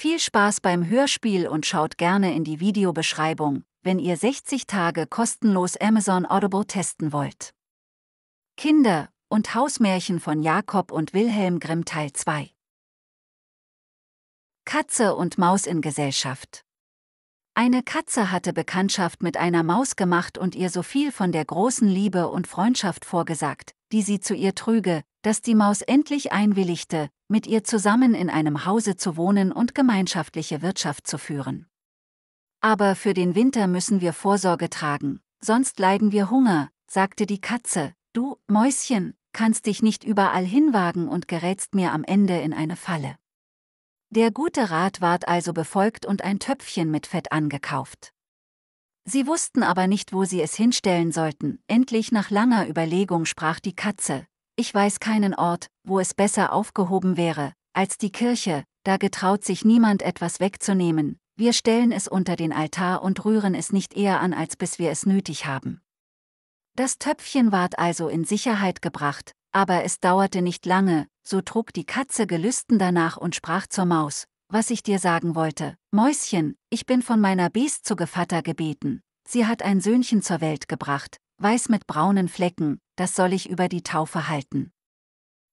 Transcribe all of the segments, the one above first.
Viel Spaß beim Hörspiel und schaut gerne in die Videobeschreibung, wenn ihr 60 Tage kostenlos Amazon Audible testen wollt. Kinder und Hausmärchen von Jakob und Wilhelm Grimm Teil 2 Katze und Maus in Gesellschaft Eine Katze hatte Bekanntschaft mit einer Maus gemacht und ihr so viel von der großen Liebe und Freundschaft vorgesagt, die sie zu ihr trüge, dass die Maus endlich einwilligte, mit ihr zusammen in einem Hause zu wohnen und gemeinschaftliche Wirtschaft zu führen. Aber für den Winter müssen wir Vorsorge tragen, sonst leiden wir Hunger, sagte die Katze, du, Mäuschen, kannst dich nicht überall hinwagen und gerätst mir am Ende in eine Falle. Der gute Rat ward also befolgt und ein Töpfchen mit Fett angekauft. Sie wussten aber nicht, wo sie es hinstellen sollten. Endlich nach langer Überlegung sprach die Katze, ich weiß keinen Ort, wo es besser aufgehoben wäre, als die Kirche, da getraut sich niemand etwas wegzunehmen, wir stellen es unter den Altar und rühren es nicht eher an, als bis wir es nötig haben. Das Töpfchen ward also in Sicherheit gebracht, aber es dauerte nicht lange, so trug die Katze Gelüsten danach und sprach zur Maus, was ich dir sagen wollte, Mäuschen, ich bin von meiner Biest zu Gevatter gebeten, sie hat ein Söhnchen zur Welt gebracht, weiß mit braunen Flecken, das soll ich über die Taufe halten.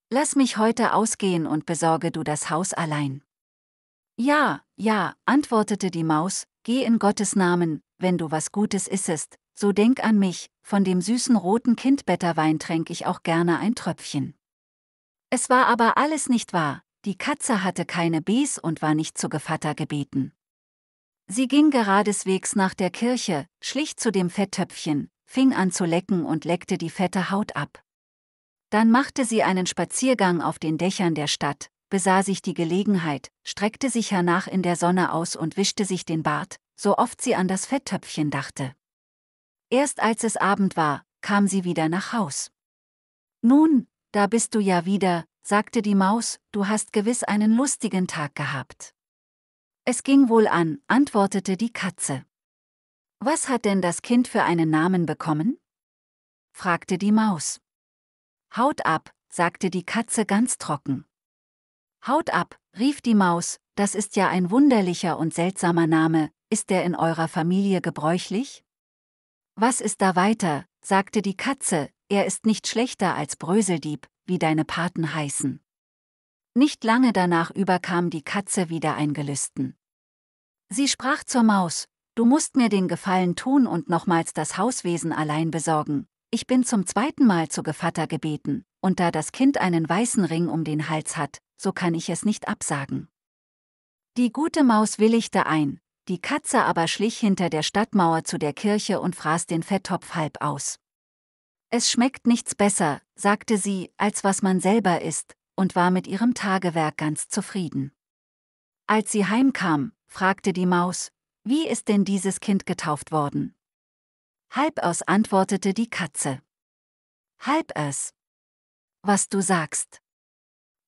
Lass mich heute ausgehen und besorge du das Haus allein. Ja, ja, antwortete die Maus, geh in Gottes Namen, wenn du was Gutes issest, so denk an mich, von dem süßen roten Kindbetterwein tränk ich auch gerne ein Tröpfchen. Es war aber alles nicht wahr, die Katze hatte keine Bees und war nicht zu Gevatter gebeten. Sie ging geradeswegs nach der Kirche, schlich zu dem Fetttöpfchen, fing an zu lecken und leckte die fette Haut ab. Dann machte sie einen Spaziergang auf den Dächern der Stadt, besah sich die Gelegenheit, streckte sich hernach in der Sonne aus und wischte sich den Bart, so oft sie an das Fetttöpfchen dachte. Erst als es Abend war, kam sie wieder nach Haus. Nun, da bist du ja wieder, sagte die Maus, du hast gewiss einen lustigen Tag gehabt. Es ging wohl an, antwortete die Katze. Was hat denn das Kind für einen Namen bekommen? fragte die Maus. Haut ab, sagte die Katze ganz trocken. Haut ab, rief die Maus, das ist ja ein wunderlicher und seltsamer Name, ist der in eurer Familie gebräuchlich? Was ist da weiter, sagte die Katze, er ist nicht schlechter als Bröseldieb, wie deine Paten heißen. Nicht lange danach überkam die Katze wieder ein Gelüsten. Sie sprach zur Maus, Du musst mir den Gefallen tun und nochmals das Hauswesen allein besorgen. Ich bin zum zweiten Mal zu Gevatter gebeten, und da das Kind einen weißen Ring um den Hals hat, so kann ich es nicht absagen. Die gute Maus willigte ein, die Katze aber schlich hinter der Stadtmauer zu der Kirche und fraß den Fetttopf halb aus. Es schmeckt nichts besser, sagte sie, als was man selber isst, und war mit ihrem Tagewerk ganz zufrieden. Als sie heimkam, fragte die Maus, wie ist denn dieses Kind getauft worden? Halb aus antwortete die Katze. Halb Halbers. Was du sagst.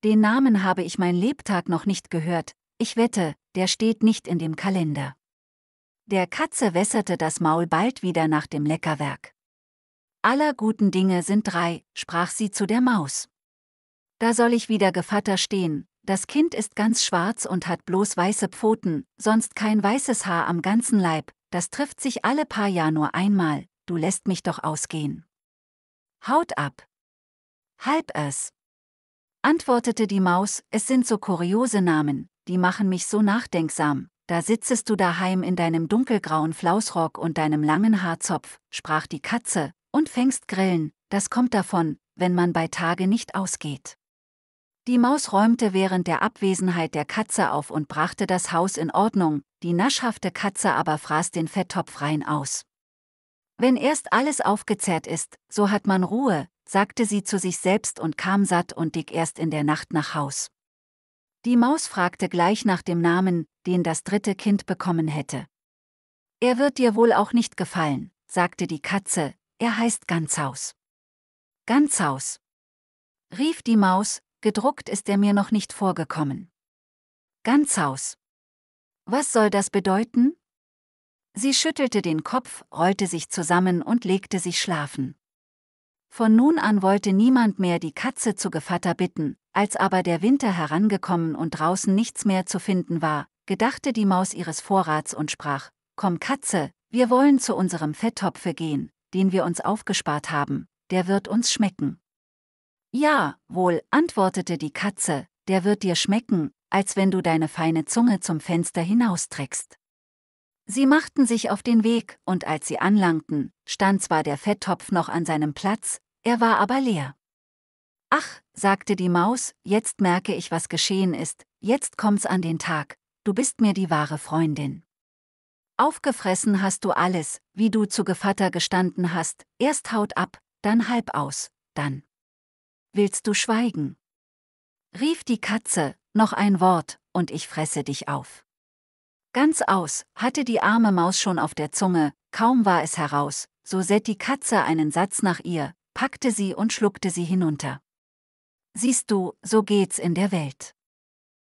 Den Namen habe ich mein Lebtag noch nicht gehört, ich wette, der steht nicht in dem Kalender. Der Katze wässerte das Maul bald wieder nach dem Leckerwerk. Aller guten Dinge sind drei, sprach sie zu der Maus. Da soll ich wieder Gevatter stehen, das Kind ist ganz schwarz und hat bloß weiße Pfoten, sonst kein weißes Haar am ganzen Leib, das trifft sich alle paar Jahr nur einmal, du lässt mich doch ausgehen. Haut ab. Halb es. Antwortete die Maus, es sind so kuriose Namen, die machen mich so nachdenksam, da sitzest du daheim in deinem dunkelgrauen Flausrock und deinem langen Haarzopf, sprach die Katze, und fängst Grillen, das kommt davon, wenn man bei Tage nicht ausgeht. Die Maus räumte während der Abwesenheit der Katze auf und brachte das Haus in Ordnung, die naschhafte Katze aber fraß den Fetttopf rein aus. Wenn erst alles aufgezehrt ist, so hat man Ruhe, sagte sie zu sich selbst und kam satt und dick erst in der Nacht nach Haus. Die Maus fragte gleich nach dem Namen, den das dritte Kind bekommen hätte. Er wird dir wohl auch nicht gefallen, sagte die Katze, er heißt Ganzhaus. Ganzhaus. rief die Maus, Gedruckt ist er mir noch nicht vorgekommen. Ganzhaus. Was soll das bedeuten? Sie schüttelte den Kopf, rollte sich zusammen und legte sich schlafen. Von nun an wollte niemand mehr die Katze zu Gevatter bitten, als aber der Winter herangekommen und draußen nichts mehr zu finden war, gedachte die Maus ihres Vorrats und sprach, Komm Katze, wir wollen zu unserem Fetttopfe gehen, den wir uns aufgespart haben, der wird uns schmecken. Ja, wohl, antwortete die Katze, der wird dir schmecken, als wenn du deine feine Zunge zum Fenster hinaustreckst. Sie machten sich auf den Weg, und als sie anlangten, stand zwar der Fetttopf noch an seinem Platz, er war aber leer. Ach, sagte die Maus, jetzt merke ich, was geschehen ist, jetzt kommt's an den Tag, du bist mir die wahre Freundin. Aufgefressen hast du alles, wie du zu Gevatter gestanden hast, erst Haut ab, dann halb aus, dann willst du schweigen? rief die Katze, noch ein Wort, und ich fresse dich auf. Ganz aus, hatte die arme Maus schon auf der Zunge, kaum war es heraus, so sät die Katze einen Satz nach ihr, packte sie und schluckte sie hinunter. Siehst du, so geht's in der Welt.